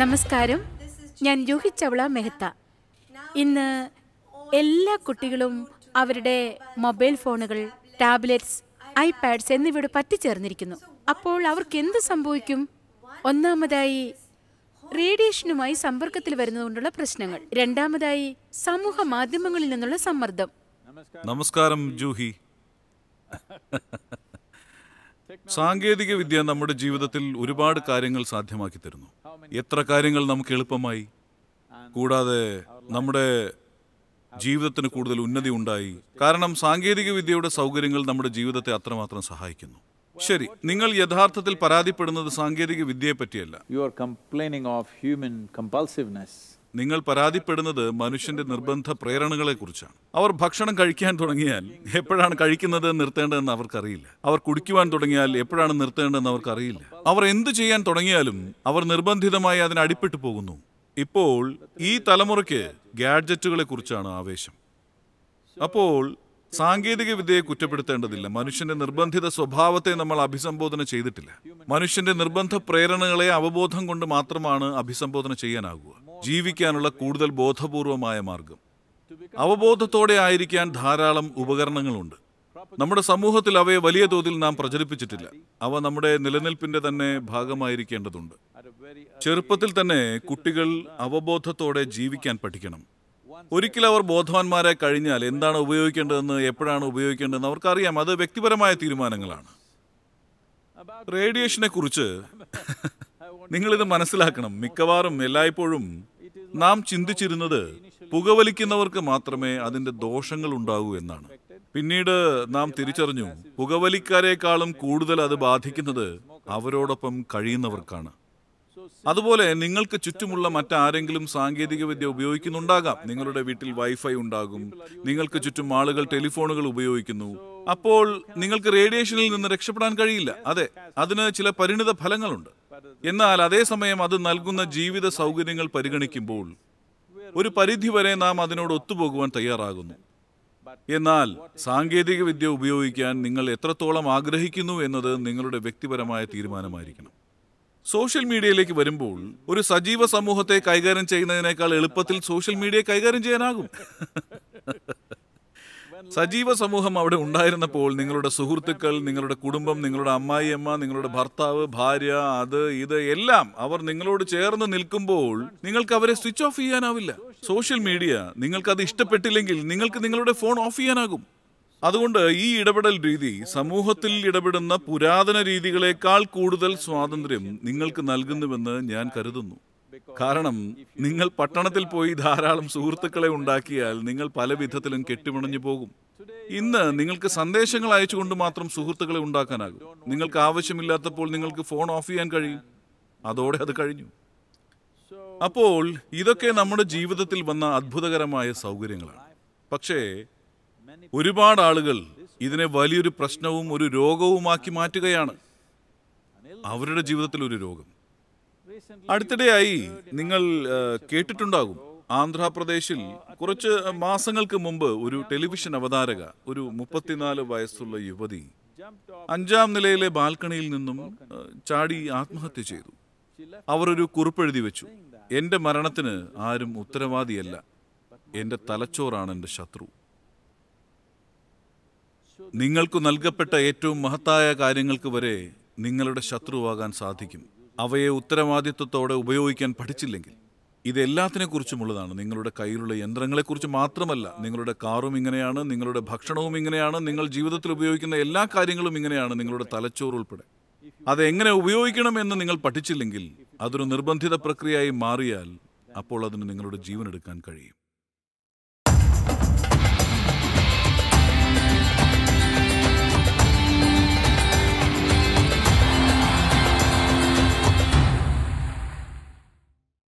നമസ്കാരം ഞാൻ ജൂഹി ചവള മെഹത്ത ഇന്ന് എല്ലാ കുട്ടികളും അവരുടെ മൊബൈൽ ഫോണുകൾ ടാബ്ലറ്റ്സ് ഐപാഡ്സ് എന്നിവയോട് പറ്റിച്ചേർന്നിരിക്കുന്നു അപ്പോൾ അവർക്ക് എന്ത് സംഭവിക്കും ഒന്നാമതായി റേഡിയേഷനുമായി സമ്പർക്കത്തിൽ വരുന്നതുകൊണ്ടുള്ള പ്രശ്നങ്ങൾ രണ്ടാമതായി സമൂഹ മാധ്യമങ്ങളിൽ നിന്നുള്ള സമ്മർദ്ദം നമസ്കാരം ജൂഹി സാങ്കേതിക വിദ്യ നമ്മുടെ ജീവിതത്തിൽ ഒരുപാട് കാര്യങ്ങൾ സാധ്യമാക്കി തരുന്നു എത്ര കാര്യങ്ങൾ നമുക്ക് എളുപ്പമായി കൂടാതെ നമ്മുടെ ജീവിതത്തിന് കൂടുതൽ ഉന്നതി ഉണ്ടായി കാരണം സാങ്കേതിക വിദ്യയുടെ സൗകര്യങ്ങൾ നമ്മുടെ ജീവിതത്തെ അത്രമാത്രം സഹായിക്കുന്നു ശരി നിങ്ങൾ യഥാർത്ഥത്തിൽ പരാതിപ്പെടുന്നത് സാങ്കേതിക വിദ്യയെ പറ്റിയല്ല you are complaining of human compulsiveness നിങ്ങൾ പരാതിപ്പെടുന്നത് മനുഷ്യന്റെ നിർബന്ധ പ്രേരണകളെക്കുറിച്ചാണ് അവർ ഭക്ഷണം കഴിക്കാൻ തുടങ്ങിയാൽ എപ്പോഴാണ് കഴിക്കുന്നത് നിർത്തേണ്ടതെന്ന് അവർക്കറിയില്ല അവർ കുടിക്കുവാൻ തുടങ്ങിയാൽ എപ്പോഴാണ് നിർത്തേണ്ടതെന്ന് അവർക്കറിയില്ല അവർ എന്തു ചെയ്യാൻ തുടങ്ങിയാലും അവർ നിർബന്ധിതമായി അതിനടിപ്പെട്ടു പോകുന്നു ഇപ്പോൾ ഈ തലമുറയ്ക്ക് ഗാഡ്ജറ്റുകളെക്കുറിച്ചാണ് ആവേശം അപ്പോൾ സാങ്കേതിക വിദ്യയെ കുറ്റപ്പെടുത്തേണ്ടതില്ല മനുഷ്യന്റെ നിർബന്ധിത സ്വഭാവത്തെ നമ്മൾ അഭിസംബോധന ചെയ്തിട്ടില്ല മനുഷ്യന്റെ നിർബന്ധ പ്രേരണകളെ അവബോധം കൊണ്ട് മാത്രമാണ് അഭിസംബോധന ചെയ്യാനാകുക ജീവിക്കാനുള്ള കൂടുതൽ ബോധപൂർവമായ മാർഗം അവബോധത്തോടെ ആയിരിക്കാൻ ധാരാളം ഉപകരണങ്ങളുണ്ട് നമ്മുടെ സമൂഹത്തിൽ അവയെ വലിയ തോതിൽ നാം പ്രചരിപ്പിച്ചിട്ടില്ല അവ നമ്മുടെ നിലനിൽപ്പിന്റെ തന്നെ ഭാഗമായിരിക്കേണ്ടതുണ്ട് ചെറുപ്പത്തിൽ തന്നെ കുട്ടികൾ അവബോധത്തോടെ ജീവിക്കാൻ പഠിക്കണം ഒരിക്കൽ അവർ ബോധവാന്മാരെ കഴിഞ്ഞാൽ എന്താണ് ഉപയോഗിക്കേണ്ടതെന്ന് എപ്പോഴാണ് ഉപയോഗിക്കേണ്ടതെന്ന് അവർക്കറിയാം അത് വ്യക്തിപരമായ തീരുമാനങ്ങളാണ് റേഡിയേഷനെ കുറിച്ച് നിങ്ങളിത് മനസ്സിലാക്കണം മിക്കവാറും എല്ലായ്പ്പോഴും നാം ചിന്തിച്ചിരുന്നത് പുകവലിക്കുന്നവർക്ക് മാത്രമേ അതിന്റെ ദോഷങ്ങൾ ഉണ്ടാകൂ എന്നാണ് പിന്നീട് നാം തിരിച്ചറിഞ്ഞു പുകവലിക്കാരെക്കാളും കൂടുതൽ അത് ബാധിക്കുന്നത് അവരോടൊപ്പം കഴിയുന്നവർക്കാണ് അതുപോലെ നിങ്ങൾക്ക് ചുറ്റുമുള്ള മറ്റാരെങ്കിലും സാങ്കേതിക വിദ്യ ഉപയോഗിക്കുന്നുണ്ടാകാം നിങ്ങളുടെ വീട്ടിൽ വൈഫൈ ഉണ്ടാകും നിങ്ങൾക്ക് ചുറ്റും ആളുകൾ ടെലിഫോണുകൾ ഉപയോഗിക്കുന്നു അപ്പോൾ നിങ്ങൾക്ക് റേഡിയേഷനിൽ നിന്ന് രക്ഷപ്പെടാൻ കഴിയില്ല അതെ അതിന് ചില പരിണിത ഫലങ്ങളുണ്ട് എന്നാൽ അതേസമയം അത് നൽകുന്ന ജീവിത സൗകര്യങ്ങൾ പരിഗണിക്കുമ്പോൾ ഒരു പരിധിവരെ നാം അതിനോട് ഒത്തുപോകുവാൻ തയ്യാറാകുന്നു എന്നാൽ സാങ്കേതിക വിദ്യ ഉപയോഗിക്കാൻ നിങ്ങൾ എത്രത്തോളം ആഗ്രഹിക്കുന്നു എന്നത് നിങ്ങളുടെ വ്യക്തിപരമായ തീരുമാനമായിരിക്കണം സോഷ്യൽ മീഡിയയിലേക്ക് വരുമ്പോൾ ഒരു സജീവ സമൂഹത്തെ കൈകാര്യം ചെയ്യുന്നതിനേക്കാൾ എളുപ്പത്തിൽ സോഷ്യൽ മീഡിയയെ കൈകാര്യം ചെയ്യാനാകും സജീവ സമൂഹം അവിടെ ഉണ്ടായിരുന്നപ്പോൾ നിങ്ങളുടെ സുഹൃത്തുക്കൾ നിങ്ങളുടെ കുടുംബം നിങ്ങളുടെ അമ്മായിയമ്മ നിങ്ങളുടെ ഭർത്താവ് ഭാര്യ അത് ഇത് എല്ലാം അവർ നിങ്ങളോട് ചേർന്ന് നിൽക്കുമ്പോൾ നിങ്ങൾക്ക് അവരെ സ്വിച്ച് ഓഫ് ചെയ്യാനാവില്ല സോഷ്യൽ മീഡിയ നിങ്ങൾക്ക് അത് ഇഷ്ടപ്പെട്ടില്ലെങ്കിൽ നിങ്ങൾക്ക് നിങ്ങളുടെ ഫോൺ ഓഫ് ചെയ്യാനാകും അതുകൊണ്ട് ഈ ഇടപെടൽ രീതി സമൂഹത്തിൽ ഇടപെടുന്ന പുരാതന രീതികളെക്കാൾ കൂടുതൽ സ്വാതന്ത്ര്യം നിങ്ങൾക്ക് നൽകുന്നുവെന്ന് ഞാൻ കരുതുന്നു കാരണം നിങ്ങൾ പട്ടണത്തിൽ പോയി ധാരാളം സുഹൃത്തുക്കളെ ഉണ്ടാക്കിയാൽ നിങ്ങൾ പല വിധത്തിലും കെട്ടിമിണഞ്ഞു പോകും ഇന്ന് നിങ്ങൾക്ക് സന്ദേശങ്ങൾ അയച്ചുകൊണ്ട് മാത്രം സുഹൃത്തുക്കളെ ഉണ്ടാക്കാനാകും നിങ്ങൾക്ക് ആവശ്യമില്ലാത്തപ്പോൾ നിങ്ങൾക്ക് ഫോൺ ഓഫ് ചെയ്യാൻ കഴിയും അതോടെ അത് കഴിഞ്ഞു അപ്പോൾ ഇതൊക്കെ നമ്മുടെ ജീവിതത്തിൽ വന്ന അത്ഭുതകരമായ സൗകര്യങ്ങളാണ് പക്ഷേ ഒരുപാട് ആളുകൾ ഇതിനെ വലിയൊരു പ്രശ്നവും ഒരു രോഗവുമാക്കി മാറ്റുകയാണ് അവരുടെ ജീവിതത്തിൽ ഒരു രോഗം അടുത്തിടെയായി നിങ്ങൾ കേട്ടിട്ടുണ്ടാകും ആന്ധ്രാപ്രദേശിൽ uh, കുറച്ച് മാസങ്ങൾക്ക് മുമ്പ് ഒരു ടെലിവിഷൻ അവതാരക ഒരു മുപ്പത്തിനാല് വയസ്സുള്ള യുവതി അഞ്ചാം നിലയിലെ ബാൽക്കണിയിൽ നിന്നും ചാടി ആത്മഹത്യ ചെയ്തു അവർ ഒരു കുറിപ്പെഴുതി വെച്ചു എൻ്റെ മരണത്തിന് ആരും ഉത്തരവാദിയല്ല എൻ്റെ തലച്ചോറാണ് എൻ്റെ ശത്രു നിങ്ങൾക്ക് നൽകപ്പെട്ട ഏറ്റവും മഹത്തായ കാര്യങ്ങൾക്ക് വരെ നിങ്ങളുടെ ശത്രുവാകാൻ സാധിക്കും അവയെ ഉത്തരവാദിത്വത്തോടെ ഉപയോഗിക്കാൻ പഠിച്ചില്ലെങ്കിൽ ഇത് എല്ലാത്തിനെക്കുറിച്ചുമുള്ളതാണ് നിങ്ങളുടെ കയ്യിലുള്ള യന്ത്രങ്ങളെക്കുറിച്ച് മാത്രമല്ല നിങ്ങളുടെ കാറും ഇങ്ങനെയാണ് നിങ്ങളുടെ ഭക്ഷണവും ഇങ്ങനെയാണ് നിങ്ങൾ ജീവിതത്തിൽ ഉപയോഗിക്കുന്ന എല്ലാ കാര്യങ്ങളും ഇങ്ങനെയാണ് നിങ്ങളുടെ തലച്ചോറ് ഉൾപ്പെടെ അത് എങ്ങനെ ഉപയോഗിക്കണം എന്ന് നിങ്ങൾ പഠിച്ചില്ലെങ്കിൽ അതൊരു നിർബന്ധിത പ്രക്രിയയായി മാറിയാൽ അപ്പോൾ അതിന് നിങ്ങളുടെ ജീവനെടുക്കാൻ കഴിയും